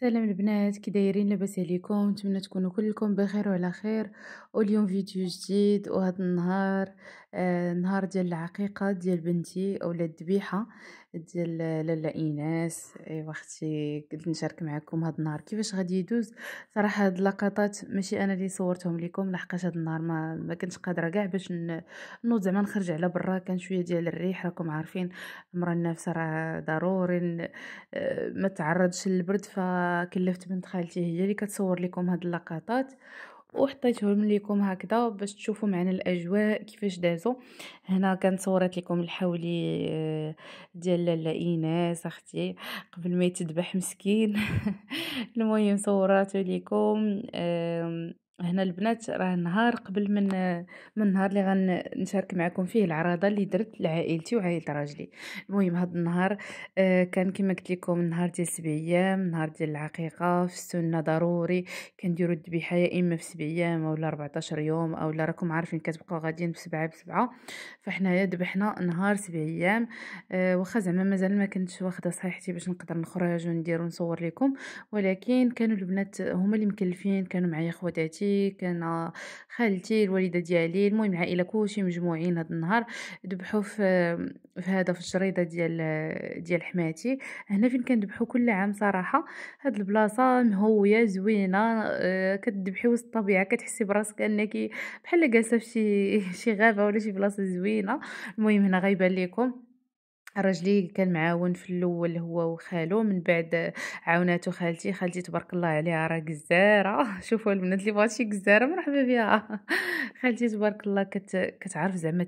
سلام البنات كي دايرين لاباس عليكم نتمنى تكونوا كلكم بخير وعلى خير واليوم فيديو جديد وهذا النهار آه، نهار ديال العقيقه ديال بنتي اولا الذبيحه ديال لالا ايناس ايوا اختي قلت نشارك معكم هذا النهار كيفاش غادي يدوز صراحه هاد اللقطات ماشي انا اللي صورتهم لكم لحقاش هاد النهار ما, ما كنتش قادره كاع باش نوض زعما نخرج على برا كان شويه ديال الريح راكم عارفين المراه النافسه راه ضروري آه، ما تعرضش للبرد فكلفت بنت خالتي هي اللي كتصور لكم هاد اللقطات وحطيتهم لكم هكذا باش تشوفوا معنا الاجواء كيفاش دازوا هنا كانت صورت لكم الحولي آه، ديال الايناس اختي قبل ما يتذبح مسكين المهم صورت لكم هنا البنات راه نهار قبل من من النهار اللي غنشارك معكم فيه العراضه اللي درت لعائلتي وعائله راجلي المهم هذا النهار آه، كان كما قلت لكم نهار ديال سبع ايام نهار ديال العقيقه في السنه ضروري كنديروا الذبيحه يا اما في سبع ايام اولا 14 يوم اولا راكم عارفين كتبقاو غاديين بسبعه بسبعه فحنايا ذبحنا نهار سبع ايام آه، واخا زعما مازال ما كنتش واخده صحيحتي باش نقدر نخرج وندير ونصور لكم ولكن كانوا البنات هما اللي مكلفين كانوا معايا خواتاتي خالتي كان خالتي الوالده ديالي المهم العائله كلشي مجموعين هذا النهار ذبحوا في في هذا في الجريده ديال ديال حماتي هنا فين كندبحوا كل عام صراحه هاد البلاصه مهويه زوينه آه، كتذبحي وسط الطبيعه كتحسي براسك انك بحال جالسه في شي غابه ولا شي بلاصه زوينه المهم هنا غيبان لكم راجلي كان معاون في الأول هو وخالو من بعد عاوناتو خالتي خالتي تبارك الله عليها راه جزارة شوفوا البنات اللي بغات شي جزارة مرحبا بها خالتي تبارك الله كت... كتعرف زعما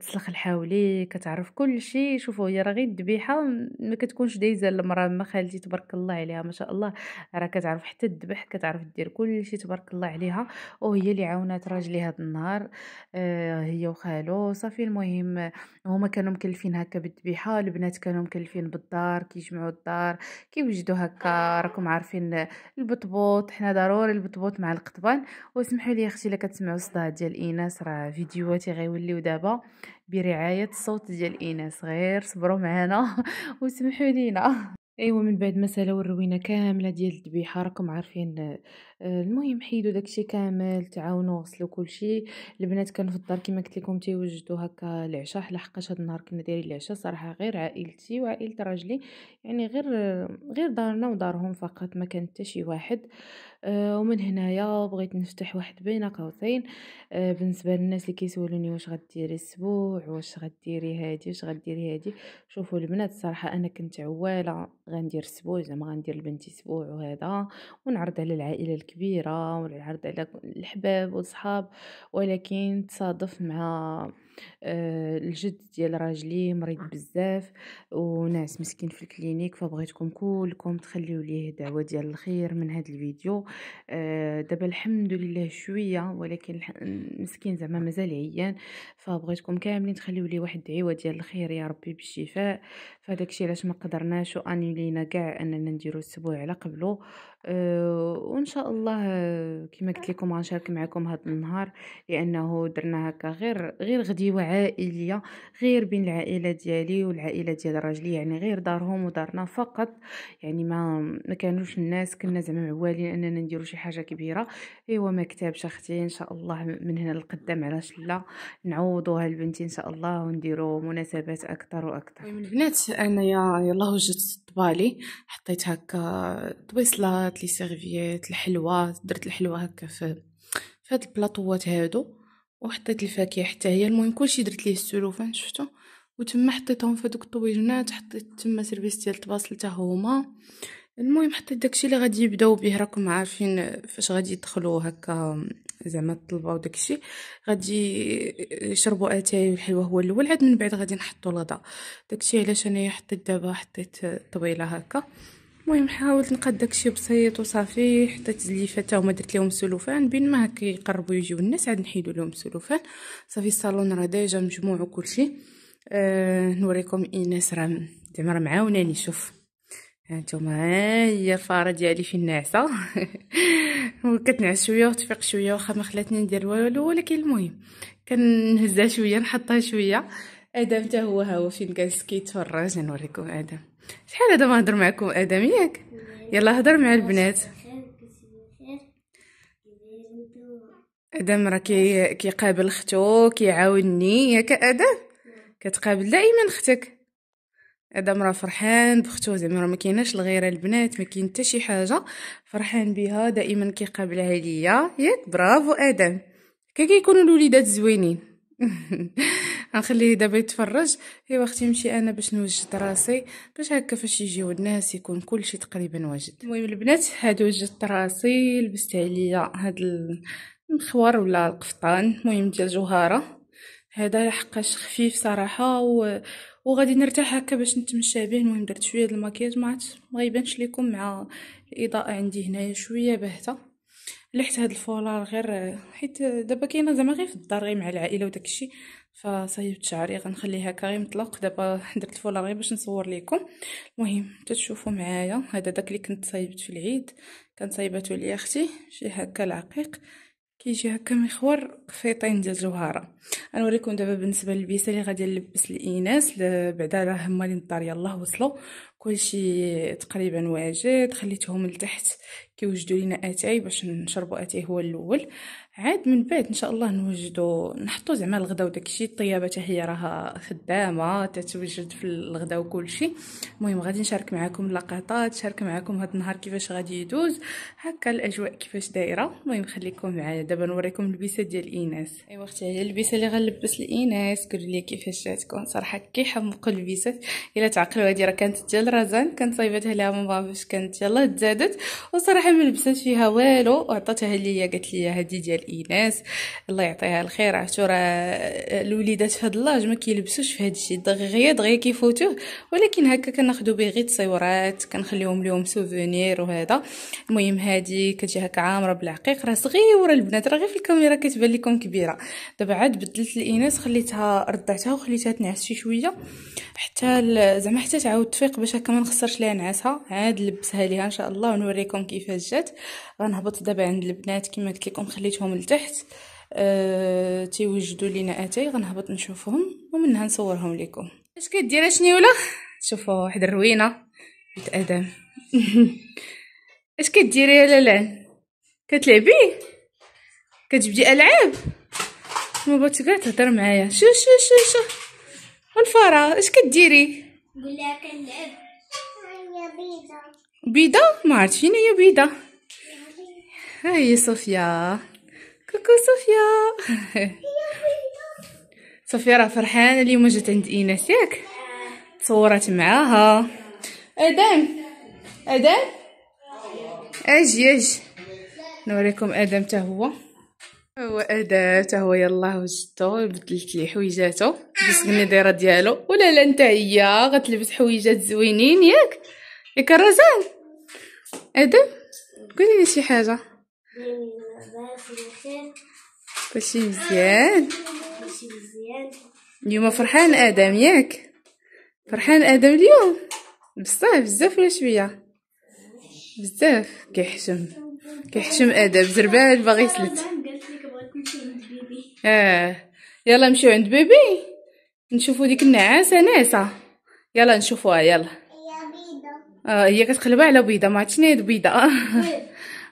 تسلخ الحاولي كتعرف كل شيء شوفوا هي راه غير الذبيحه ما كتكونش دايزه المراه ما خالتي تبارك الله عليها ما شاء الله راه كتعرف حتى الذبح كتعرف دير كل شيء تبارك الله عليها وهي اللي عاونات راجلي هذا النهار آه هي وخالو صافي المهم هما كانوا مكلفين هكا بالذبيحه البنات كانوا مكلفين بالدار كيجمعوا الدار كيوجدوا هكا راكم عارفين البطبوط حنا ضروري البطبوط مع القطبان واسمحوا لي اختي الا كتسمعوا الصداع ديال ايناس راه فيديوهاتي غيوليو دابا برعايه الصوت ديال ايناس غير صبروا معنا وسمحوا لينا ايوا من بعد ما سالاو الروينه كامله ديال الذبيحه راكم عارفين آه، المهم حيدوا داكشي كامل تعاونوا غسلوا كلشي البنات كانوا في الدار كما قلت لكم تيوجدوا هكا العشاء لحقاش هاد النهار كنا دايرين العشاء صراحه غير عائلتي وعائله راجلي يعني غير آه، غير دارنا ودارهم فقط ما كان حتى شي واحد آه، ومن هنايا بغيت نفتح واحد بين قوسين آه، بالنسبه للناس اللي كيسولوني واش غديري السبوع واش غديري هادي واش غديري هادي شوفوا البنات الصراحه انا كنت عواله غندير السبوع زعما غندير لبنتي سبوع وهذا ونعرض على العائله الكبيره ونعرض على الحباب والصحاب ولكن تصادف مع آه، الجد ديال راجلي مريض بزاف وناس مسكين في الكلينيك فبغيتكم كلكم تخليو ليه دعوه ديال الخير من هذا الفيديو آه، دابا الحمد لله شويه ولكن مسكين زعما مازال عيان فبغيتكم كاملين تخليو ليه واحد الدعوه ديال الخير يا ربي بالشفاء فداكشي علاش ما قدرناش وانيلينا كاع اننا نديرو الاسبوع على قبله آه، وان شاء الله آه، كما قلت لكم غنشارك معكم هذا النهار لانه درنا هكا غير غير غديوه عائليه غير بين العائله ديالي والعائله ديال راجلي يعني غير دارهم ودارنا فقط يعني ما ما كانوش الناس كنا زعما معوالين اننا نديرو شي حاجه كبيره ايوا ما كتابش اختي ان شاء الله من هنا للقدام علاش لا نعوضوها لبنتي ان شاء الله ونديرو مناسبات اكثر واكثر من البنات انايا يلاه وجدت طبالي حطيت هكا طويصلات طلعت لي سيرفيات الحلوى درت الحلوى هكا في في هاد البلاطوات هادو وحطيت الفاكهه حتى هي المهم كلشي درت ليه السلوفان شفتو وتما حطيتهم في دوك الطويجنات حطيت تما سيرفيس ديال الطباسل حتى هما المهم حطيت داكشي اللي غادي يبداو به راكم عارفين فاش غادي يدخلوا هكا زعما طلبوا وداكشي غادي يشربوا اتاي الحلوى هو الاول عاد من بعد غادي نحطوا الغدا داكشي علاش انايا حطيت دابا حطيت طويله هكا المهم حاولت نقاد داكشي بسيط وصافي حطيت زليفه حتى هما درت لهم سلوفان بين ما كيقربوا يجيو الناس عاد نحيدو لهم سلوفان صافي الصالون راه ديجا مجموع وكلشي آه نوريكم ايناس راه زعما راه معاوناني شوف هانتوما ها هي الفاره ديالي في النعسه وكتنعس شويه وتفيق شويه واخا ما خلاتني ندير والو ولكن المهم كنهزها شويه نحطها شويه ادم حتى هو ها هو فين كان سكيت فرج نوريكم ادم شحال هذا ما هضر معكم ادم ياك يلا هضر مع البنات ادم راه كي كيقابل اختو كيعاوني ياك ادم كتقابل دائما اختك ادم راه فرحان بختو زعما راه ما كايناش الغيره البنات ما كاين حتى شي حاجه فرحان بها دائما كيقابلها ليا ياك برافو ادم كيكونوا الوليدات زوينين غنخليه دابا يتفرج ايوا اختي نمشي انا باش نوجد راسي باش هكا فاش يجيو الناس يكون كلشي تقريبا واجد المهم البنات هاد وجدت راسي لبست عليا هاد المخوار ولا القفطان المهم ديال جوهره هذا حقاش خفيف صراحه و... وغادي نرتاح هكا باش نتمشى به المهم درت شويه د الماكياج ما غيبانش لكم مع الاضاءه عندي هنايا شويه باهته لحت هاد الفولار غير حيت دابا كاينه زعما غير في الدار غير مع العائله وداكشي فصايبت شعري غنخليه هكا غير مطلق دابا درت فولا غير باش نصور لكم المهم تتشوفوا معايا هذا داك اللي كنت صايبت في العيد كان صايبته ليا اختي شي هكا العقيق كيجي هكا مخور قفيطين ديال جوهره غنوريكم دابا بالنسبه للبيسه اللي غادي نلبس الاناث بعدا راه هما اللي الدار يلاه وصلوا كلشي تقريبا واجد خليتهم لتحت كيوجدوا لينا اتاي باش نشربوا اتاي هو الاول عاد من بعد ان شاء الله نوجدوا نحطوا زعما الغدا وداكشي الطيابه حتى هي راها خدامه تتوجد في الغدا وكلشي المهم غادي نشارك معكم اللقطات نشارك معكم هذا النهار كيفاش غادي يدوز هكا الاجواء كيفاش دايره المهم خليكم معايا دابا نوريكم اللبسه ديال ايناس ايوا اختي هي اللبسه اللي غنلبس الاناس قولوا لي كيفاش جاتكم صراحه كيحمقوا البيسات الا تعقلوا هذه راه كانت ديال رزان كانت صايبتها لها ماما باش كانت يلاه تزادت وصراحه ما لبستش فيها والو وعطاتها ليا قالت لي هذه ديال اناث الله يعطيها الخير عرفتوا راه الوليدات في هاد اللاج ما كيلبسوش في هاد الشيء دغيا دغيا كيفوتوه ولكن هكا كناخذوا به غير تصويرات كنخليهم لهم سوفونير وهذا المهم هذه كتجي هكا عامره بالعقيق راه صغيره البنات راه غير في الكاميرا كتبان لكم كبيره دابا عاد بدلت الاناث خليتها رضعتها وخليتها تنعس شي شويه حتى زعما حتى تعاود تفيق باش هكا ما نخسرش ليها نعاسها عاد لبسها ليها ان شاء الله ونوريكم كيفاش جات غنهبط دابا عند البنات كما قلت لكم خليتهم لتحت أه تيوجدوا لينا اتاي غنهبط نشوفهم ومنها نصورهم لكم اش كدير اشني ولا شوفوا واحد الروينه بنت ادم اش كديري يا لالان كتلعبي كتجبدي العاب ما بغيتش كاع تهضر معايا شو شو شو شو والفرا اش كديري قولها كنلعب بيضه بيضه ما عرفت فين هي بيضه ها هي صوفيا كوكو صوفيا صوفيا راه فرحانه اليوم جات عند ايناس ياك تصورت معاها ادم ادم اجي اجي نوريكم ادم حتى هو هو هو يلاه وجدتو بدلت ليه حويجاته لبس النضيره ديالو ولا لا انت هي غتلبس حويجات زوينين ياك ياك الرزان ادم قولي لي شي حاجه كلشي مزيان كلشي مزيان اليوم فرحان ادم ياك فرحان ادم اليوم بصح بزاف ولا شويه بزاف كيحشم كيحشم ادم زربال باغي يسلت عند بيبي اه يلا نمشيو عند بيبي نشوفو ديك النعاسه ناسا يلا نشوفوها يلا هي بيضه اه هي كتقلبها على بيضه ما عرفتش بيضه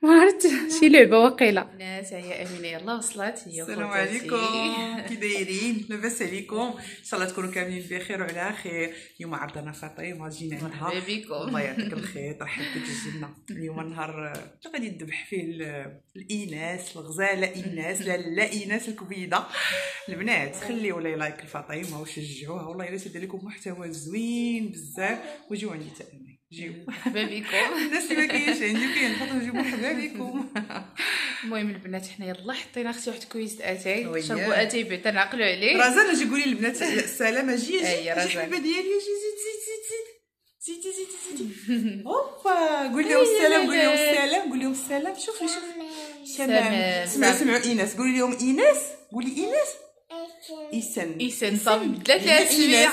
ما عرفت شي لعبه واقيله بنات هي امينه يلا وصلت هي السلام عليكم كي دايرين لاباس عليكم ان شاء الله تكونوا كاملين بخير وعلى خير اليوم عرضنا فاطمه جينا عندها مرحبا بكم الله يعطيك الخير ترحب بك الجنه اليوم نهار غادي نذبح فيه الايناس الغزاله ايناس لا لا اناث الكبيده البنات خليو لايك لفاطمه وشجعوها والله الا تدير لكم محتوى زوين بزاف وجيو عندي تاني جيو بابيكم الناس اللي ما كاينش عندي كاين نحطو مرحبا بيكم المهم البنات حنا يلا حطينا اختي واحد كويس اتاي شربوا اتاي بعدا نعقلوا عليه رزان اجي قولي للبنات السلامه جي جي الحبيبه ديالي جي زيد زيد زيد زيد زيدي زيدي زيدي اوبا قول لهم السلام قول لهم السلام قول لهم السلام شوفي شوفي سلام سمعوا سمعوا ايناس قولي لهم ايناس قولي ايناس إيسن إيسن صافي بدلات ليها السمية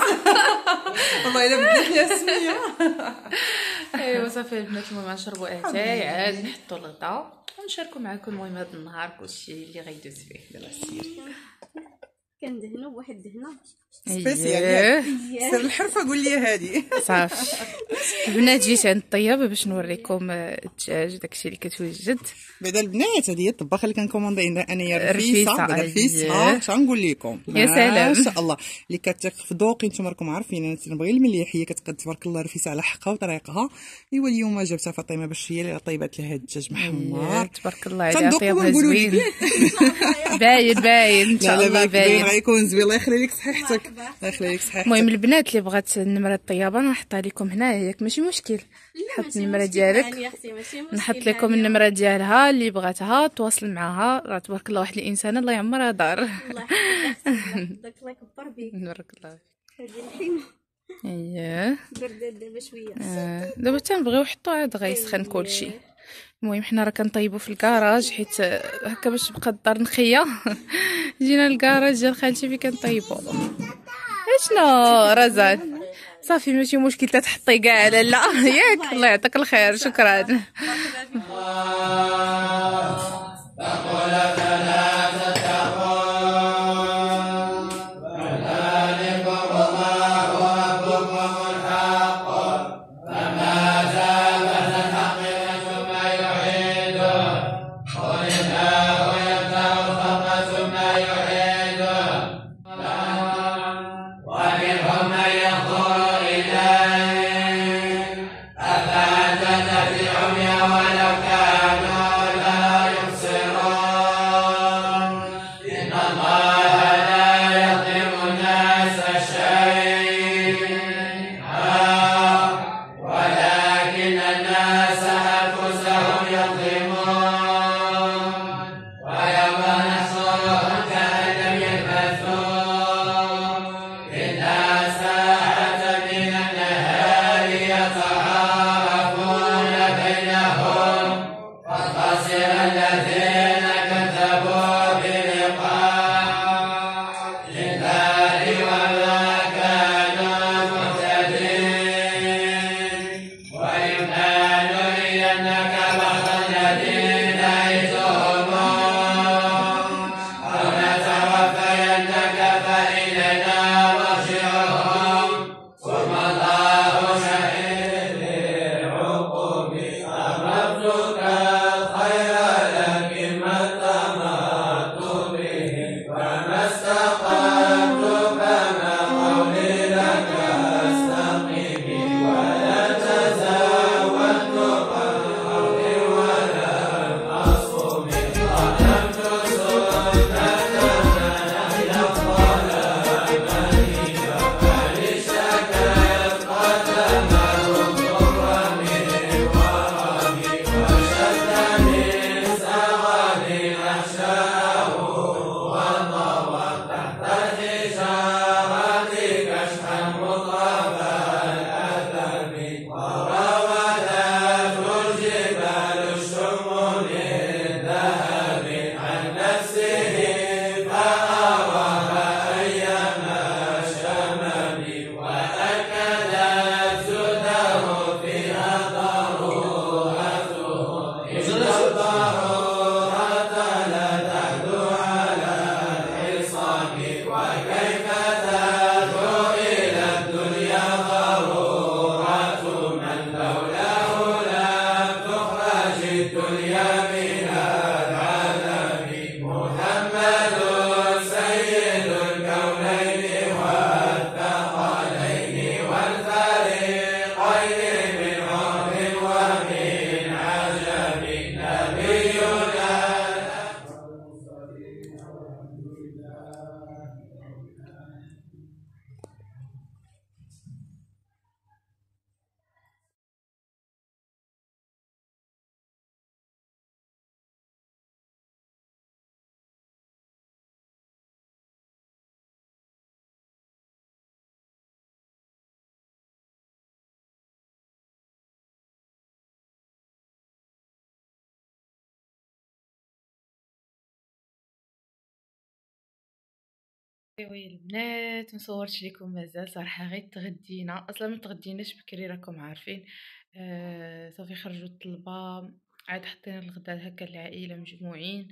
والله إلا بدلات ليها السمية إيوا صافي البنات المهم غنشربو أتاي عاد نحطو الغدا ونشاركو معاكم المهم هاد النهار كلشي اللي غيدوز فيه يلاه سيري كندهنو بواحد الدهنه سبيسيال يعني سر الحرفه قول لي هادي صافي البنات جيت عند الطيابه باش نوريكم الدجاج داكشي اللي كتوجد بعدا البنات هذه هي الطباخه اللي كنكوموندي انايا رفيسه رفيسه اش غنقول لكم يا سلام ما شاء الله اللي في ذوقي نتوما راكم عارفين انا تنبغي المليحيه كتقد تبارك الله رفيسه على حقها وطريقها ايوا اليوم جابتها فاطمه باش هي اللي طيبات لها الدجاج محمر تبارك الله عليها طيبه زوين باين باين ان شاء الله باين يكون ونزبي الله يخلي لك صحيحتك الله يخلي لك صحيحتك المهم البنات اللي بغات النمره الطيابه نحطها لكم هنا ياك ماشي مشكل نحط النمره ديالك يعني نحط يعني. لكم النمره ديالها اللي بغاتها تواصل معاها راه تبارك الله واحد الانسان الله يعمرها دار الله الله يكبر بيك الله فيك هذه الحين اييه دابا شويه آه، دابا تنبغيو نحطو عاد غيسخن كلشي المهم حنا راه كنطيبو في الكراج حيت هكا باش تبقى الدار نقيه جينا للكراج ديال خالتي فين كنطيبو اشنو إيه رزان صافي ماشي مشكل تتحطي كاع لا لا ياك الله يعطيك الخير شكرا ايوا البنات مصورتش لكم مازال صراحه غير تغدينا اصلا ما تغديناش بكري راكم عارفين آه صافي خرجوا الطلبه عاد حطينا الغداء هكا العائله مجموعين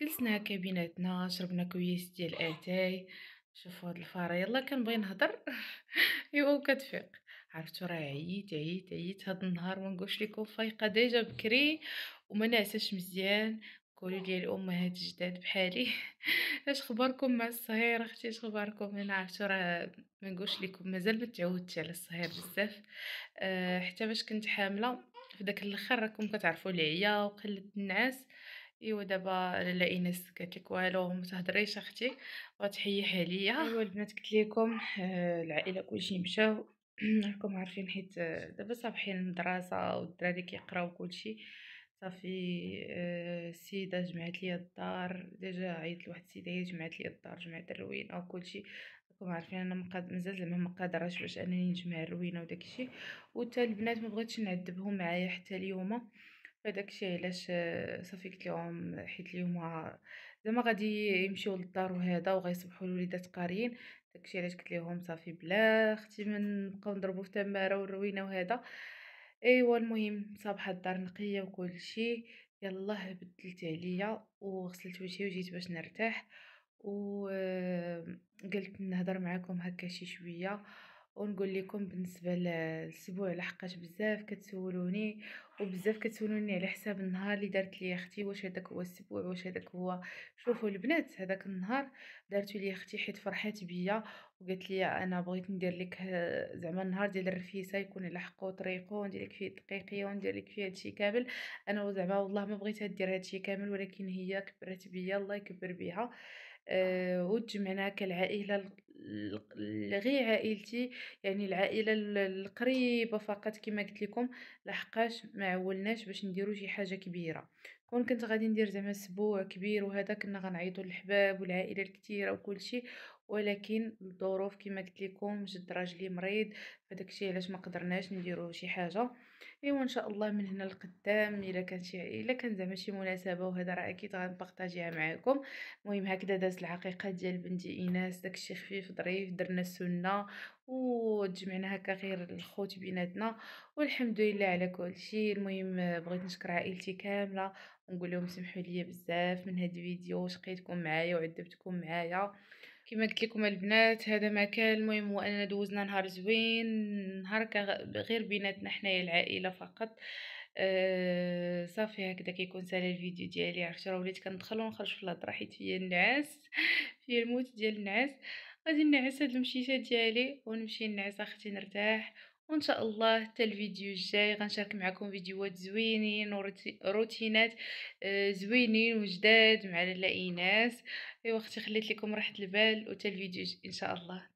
جلسنا هكا بيناتنا شربنا كويس ديال اتاي شوفوا هاد الفاره يلا كنبغي نهضر ايوا كتفيق عرفتو راه عييت عييت عييت هاد النهار ما نقولش لكم فايقه ديجا بكري وما نعساش مزيان كوري ديال امهات جداد بحالي اش خباركم مع الصهير اختي اش خباركم انا عرفتو راه ما نقولش لكم مازال ما تعودتش على الصهير بزاف أه حتى باش كنت حامله في داك الاخر راكم كتعرفوا العيا وقلت النعاس ايوا دابا لالا ايناس قالت لك والو ما تهضريش اختي وتحيح عليا ايوا البنات قلت لكم آه، العائله كلشي مشاو راكم عارفين حيت آه، دابا صافحين المدرسه والدراري كيقراو كلشي صافي آه، السيده جمعت لي الدار ديجا عيط لواحد السيده هي جمعت لي الدار جمعت الروينه وكلشي راكم عارفين انا مقاد مزال زعما ما قادراش باش انني نجمع الروينه وداكشي وتا البنات ما بغيتش نعذبهم معايا حتى اليوم فداكشي علاش آه، صافي قلت لهم حيت اليوم زعما غادي يمشيو للدار وهذا وغيصبحوا الوليدات قاريين داكشي علاش قلت لهم صافي بلا اختي ما نبقاو نضربوا في تماره والروينه وهذا ايوا المهم صابحه الدار نقيه وكل شيء بدلت عليا وغسلت وجهي وجيت باش نرتاح وقلت آه، نهضر معاكم هكا شي شويه ونقول لكم بالنسبه للاسبوع لحقاش بزاف كتسولوني وبزاف كتسولوني على حساب النهار اللي دارت لي اختي واش هذاك هو السبوع واش هذاك هو شوفوا البنات هذاك النهار دارتو لي اختي حيت فرحات بيا وقالت لي انا بغيت ندير لك زعما النهار ديال الرفيسه يكون لحقوا طريقو وندير لك فيه الدقيقيه وندير لك فيه هادشي كامل انا زعما والله ما بغيتها دير هادشي كامل ولكن هي كبرت بيا الله يكبر بيها أه وتجمعنا كالعائله غير عائلتي يعني العائله القريبه فقط كما قلت لكم لحقاش ما عولناش باش نديرو شي حاجه كبيره كون كنت غادي ندير زعما اسبوع كبير وهذا كنا غنعيطوا للحباب والعائله الكثيره شيء ولكن الظروف كما قلت لكم جد راجلي مريض فداك الشيء علاش ما قدرناش نديرو شي حاجه ايوا ان شاء الله من هنا لقدام الا كان شي الا كان زعما شي مناسبه وهذا راه اكيد غنبارطاجيها معكم المهم هكذا دازت العقيقه ديال بنتي ايناس داكشي خفيف ظريف درنا السنه وتجمعنا هكا غير الخوت بيناتنا والحمد لله على كل شيء المهم بغيت نشكر عائلتي كامله نقول لهم سمحوا لي بزاف من هاد الفيديو شقيتكم معايا وعذبتكم معايا كما قلت لكم البنات هذا ما كان المهم هو اننا دوزنا نهار زوين نهار غير بيناتنا حنايا العائله فقط أه صافي هكذا كيكون سالي الفيديو ديالي عرفتي راه وليت كندخل ونخرج في الهضره حيت فيا النعاس فيا الموت ديال النعاس غادي نعس هاد المشيشه ديالي ونمشي نعس اختي نرتاح وان شاء الله حتى الفيديو الجاي غنشارك معكم فيديوهات زوينين وروتينات آه، زوينين وجداد مع لالا ايناس ايوا اختي خليت لكم راحه البال وتا الفيديو ان شاء الله